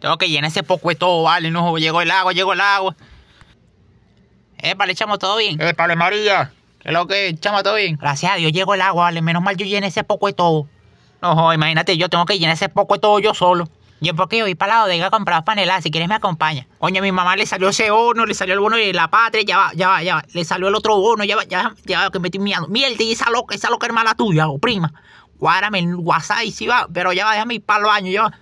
Tengo que llenar ese poco de todo, vale. No, llegó el agua, llegó el agua. Eh, le echamos todo bien. Eh, le María. ¿Qué es lo que ¿Echamos todo bien? Gracias a Dios llegó el agua, vale. Menos mal yo llené ese poco de todo. No, imagínate, yo tengo que llenar ese poco de todo yo solo. Yo porque yo voy para la bodega a comprar panela. si quieres me acompaña. Oye, a mi mamá le salió ese horno. le salió el bono de la patria, ya va, ya va, ya va. Le salió el otro bono, ya va, ya va, ya que me estoy mirando. Mierda, y esa loca, esa loca hermana tuya, o oh, prima. Guárame el WhatsApp y si va, pero ya va, déjame ir para los baño, ya va.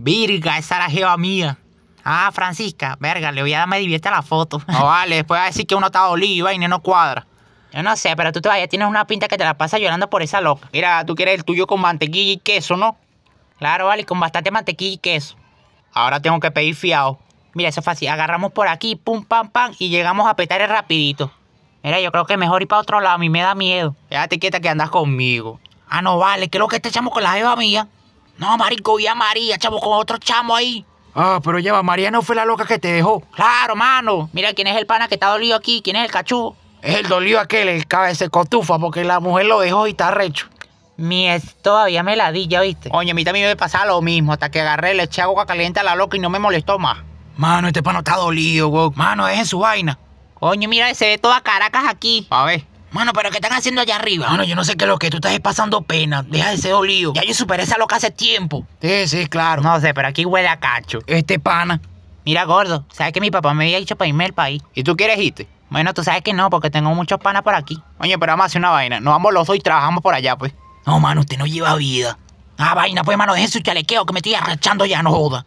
Virga, esa era jeva mía. Ah, Francisca, verga, le voy a dar me a la foto. No vale, después va a decir que uno está dolido y no cuadra. Yo no sé, pero tú todavía tienes una pinta que te la pasa llorando por esa loca. Mira, tú quieres el tuyo con mantequilla y queso, ¿no? Claro, vale, con bastante mantequilla y queso. Ahora tengo que pedir fiado. Mira, eso es fácil. Agarramos por aquí, pum, pam, pam, y llegamos a petar el rapidito. Mira, yo creo que mejor ir para otro lado. A mí me da miedo. te quieta que andas conmigo. Ah, no, vale. ¿Qué es lo que te echamos con la jeva mía? No, marico, vi a María, chavo, con otro chamo ahí. Ah, pero lleva María no fue la loca que te dejó. Claro, mano. Mira quién es el pana que está dolido aquí, quién es el cachú. Es el dolido aquel, el cabeza cotufa, porque la mujer lo dejó y está recho. Mi es todavía me la di, ya viste. Oye, a mí también me pasaba lo mismo, hasta que agarré, le eché agua caliente a la loca y no me molestó más. Mano, este pano está dolido, weón. Mano, dejen su vaina. Oye, mira, se ve toda Caracas aquí. A ver. Mano, pero ¿qué están haciendo allá arriba? Mano, yo no sé qué es lo que tú estás pasando pena. Deja de ser dolido Ya yo superé esa loca hace tiempo. Sí, sí, claro. No sé, pero aquí huele a cacho. Este pana. Mira, gordo, ¿sabes que mi papá me había dicho para irme al país? ¿Y tú quieres irte? Bueno, tú sabes que no, porque tengo muchos panas por aquí. Oye, pero vamos a hacer una vaina. Nos vamos los dos y trabajamos por allá, pues. No, mano, usted no lleva vida. Ah, vaina, pues, mano, deje su chalequeo que me estoy arrachando ya, no joda.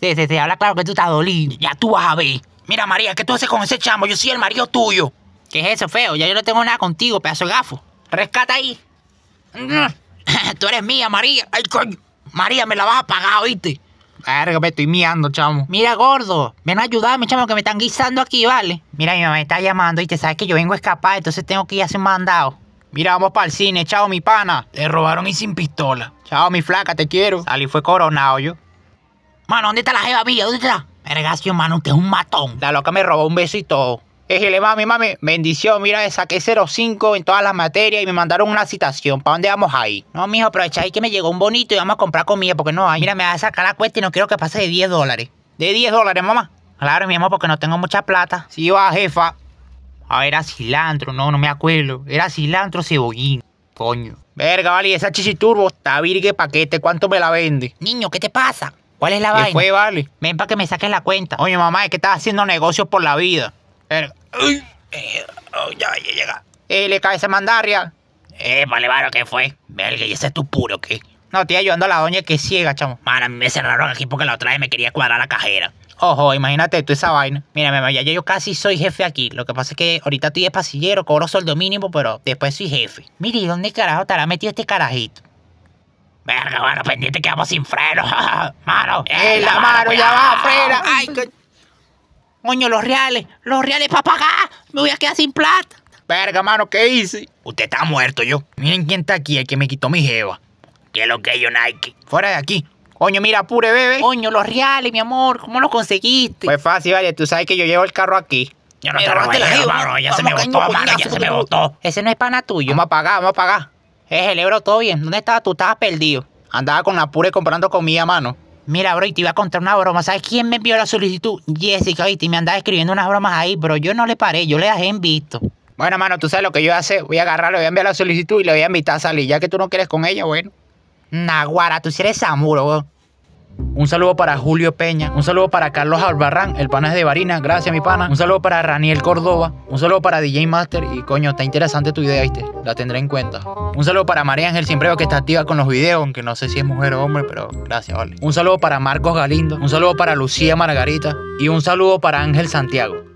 Sí, sí, sí, habla claro que tú estás dolido. Ya tú vas a ver. Mira, María, ¿qué tú haces con ese chamo? Yo soy el marido tuyo. ¿Qué es eso, feo? Ya yo no tengo nada contigo, pedazo de gafo. Rescata ahí. Tú eres mía, María. Ay, coño. María, me la vas a pagar, ¿oíste? Verga, me estoy miando, chamo. Mira, gordo, ven a ayudarme, chamo, que me están guisando aquí, ¿vale? Mira, mi mamá me está llamando y te sabes que yo vengo a escapar, entonces tengo que ir a hacer un mandado. Mira, vamos para el cine, chao, mi pana. Te robaron y sin pistola. Chao, mi flaca, te quiero. Salí fue coronado yo. Mano, ¿dónde está la jeva mía? ¿Dónde está? Mergacio, mano, usted es un matón. La loca me robó un beso Ejele, mami, mami, bendición, mira, saqué 05 en todas las materias y me mandaron una citación. ¿Para dónde vamos ahí? No, mijo, aprovecha ahí que me llegó un bonito y vamos a comprar comida porque no hay. Mira, me vas a sacar la cuenta y no quiero que pase de 10 dólares. ¿De 10 dólares, mamá? Claro, mi amor, porque no tengo mucha plata. Sí, va, jefa. Ah, era cilantro, no, no me acuerdo. Era cilantro cebollín, coño. Verga, vale, esa chichiturbo está virgue paquete, ¿cuánto me la vende? Niño, ¿qué te pasa? ¿Cuál es la vaina? fue, vale? Ven para que me saques la cuenta. Oye, mamá, es que estás haciendo negocios por la vida. Verga. Uy. Eh, oh, ya, ya llega. ¡Eh, le cae ese mandarria. Eh, vale, vale, ¿qué fue? Verga, ¿y ese es tu puro qué? No, estoy ayudando a la doña que ciega, chamo. Mano, me cerraron aquí porque la otra vez me quería cuadrar la cajera. Ojo, imagínate tú esa vaina. Mira, mamá, ya yo casi soy jefe aquí. Lo que pasa es que ahorita estoy de pasillero, cobro sueldo mínimo, pero después soy jefe. Mire, ¿y dónde carajo ha metido este carajito? Verga, mano, pendiente que vamos sin freno. mano. ¡Eh, la, ya va, frena! ¡Ay, que... Coño, los reales, los reales para pagar. Me voy a quedar sin plata. Verga, mano, ¿qué hice? Usted está muerto yo. Miren quién está aquí, el que me quitó mi jeva. ¿Qué es lo que yo, Nike? Fuera de aquí. Coño, mira, pure bebé. Coño, los reales, mi amor, ¿cómo los conseguiste? Pues fácil, vale, tú sabes que yo llevo el carro aquí. Yo no te voy la mano, ya se me botó, ya se, me botó. Ese no es pana tuyo. Vamos a pagar, vamos a pagar. Es el todo bien. ¿Dónde estabas? Tú estabas perdido. Andaba con la pure comprando comida, mano. Mira, bro, y te iba a contar una broma. ¿Sabes quién me envió la solicitud? Jessica, y me andaba escribiendo unas bromas ahí, bro, yo no le paré, yo le dejé en visto. Bueno, mano, tú sabes lo que yo hacer, Voy a agarrar, voy a enviar la solicitud y le voy a invitar a salir. Ya que tú no quieres con ella, bueno. Naguara, tú sí eres samuro, bro. Un saludo para Julio Peña. Un saludo para Carlos Albarrán, el pana es de Varina Gracias, mi pana. Un saludo para Raniel Córdoba. Un saludo para DJ Master. Y coño, está interesante tu idea, ¿viste? La tendré en cuenta. Un saludo para María Ángel Siempreo, que está activa con los videos, aunque no sé si es mujer o hombre, pero gracias, vale. Un saludo para Marcos Galindo. Un saludo para Lucía Margarita. Y un saludo para Ángel Santiago.